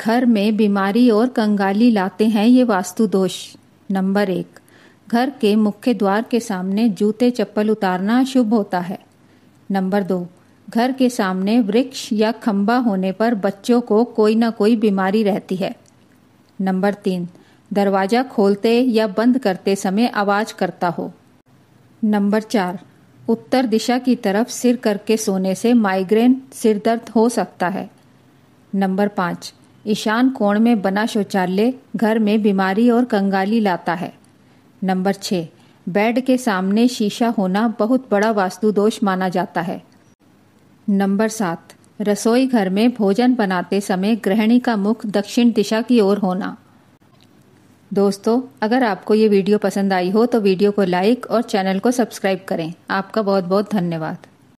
घर में बीमारी और कंगाली लाते हैं ये वास्तु दोष नंबर एक घर के मुख्य द्वार के सामने जूते चप्पल उतारना शुभ होता है नंबर दो घर के सामने वृक्ष या खम्बा होने पर बच्चों को कोई ना कोई बीमारी रहती है नंबर तीन दरवाज़ा खोलते या बंद करते समय आवाज़ करता हो नंबर चार उत्तर दिशा की तरफ सिर करके सोने से माइग्रेन सिरदर्द हो सकता है नंबर पाँच ईशान कोण में बना शौचालय घर में बीमारी और कंगाली लाता है नंबर छः बेड के सामने शीशा होना बहुत बड़ा वास्तु दोष माना जाता है नंबर सात रसोई घर में भोजन बनाते समय गृहिणी का मुख दक्षिण दिशा की ओर होना दोस्तों अगर आपको ये वीडियो पसंद आई हो तो वीडियो को लाइक और चैनल को सब्सक्राइब करें आपका बहुत बहुत धन्यवाद